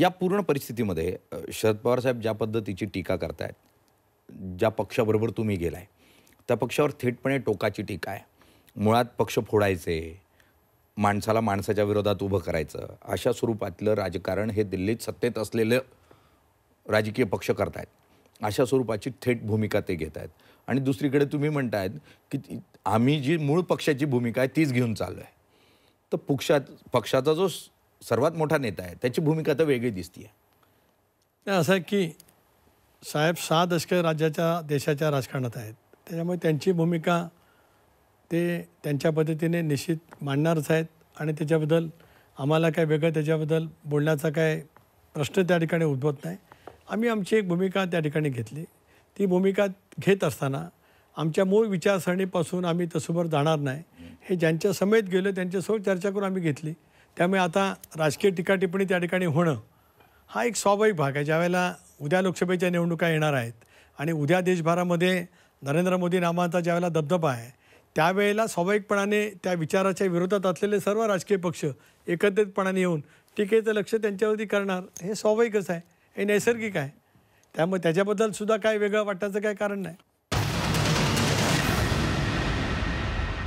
या पूर्ण परिस्थितीमध्ये शरद पवार साहेब ज्या पद्धतीची टीका करतायत ज्या पक्षाबरोबर तुम्ही गेलाय त्या पक्षावर थेटपणे टोकाची टीका आहे मुळात पक्ष फोडायचे माणसाला माणसाच्या विरोधात उभं करायचं अशा स्वरूपातलं राजकारण हे दिल्लीत सत्तेत असलेलं राजकीय पक्ष करतायत अशा स्वरूपाची थेट भूमिका ते घेत आहेत आणि दुसरीकडे तुम्ही म्हणतायत की आम्ही जी मूळ पक्षाची भूमिका आहे तीच घेऊन चाललो आहे तर पक्षात पक्षाचा जो सर्वात मोठा नेता आहे त्याची भूमिका तर वेगळी दिसते असं आहे की साहेब सहा दशक राज्याच्या देशाच्या राजकारणात आहेत त्याच्यामुळे त्यांची भूमिका ते त्यांच्या पद्धतीने निश्चित मांडणारच आहेत आणि त्याच्याबद्दल आम्हाला काय वेगळं त्याच्याबद्दल बोलण्याचा काय प्रश्न त्या ठिकाणी उद्भवत नाही आम्ही आमची एक भूमिका त्या ठिकाणी घेतली ती भूमिका घेत असताना आमच्या मूळ विचारसरणीपासून आम्ही तसोबर जाणार नाही हे ज्यांच्या समेत गेलो त्यांच्यासोबत चर्चा करून आम्ही घेतली त्यामुळे आता राजकीय टीकाटिप्पणी त्या ठिकाणी होणं हा एक स्वाभाविक भाग आहे ज्यावेळेला उद्या लोकसभेच्या निवडणुका येणार आहेत आणि उद्या देशभरामध्ये नरेंद्र मोदी नामाचा ज्यावेळेला दबदबा आहे त्यावेळेला स्वाभाविकपणाने त्या विचाराच्या विरोधात असलेले सर्व राजकीय पक्ष एकत्रितपणाने येऊन टीकेचं लक्ष त्यांच्यावरती करणार हे स्वाभाविकच आहे हे नैसर्गिक आहे त्यामुळे त्याच्याबद्दल सुद्धा काय वेगळं वाटण्याचं काय कारण नाही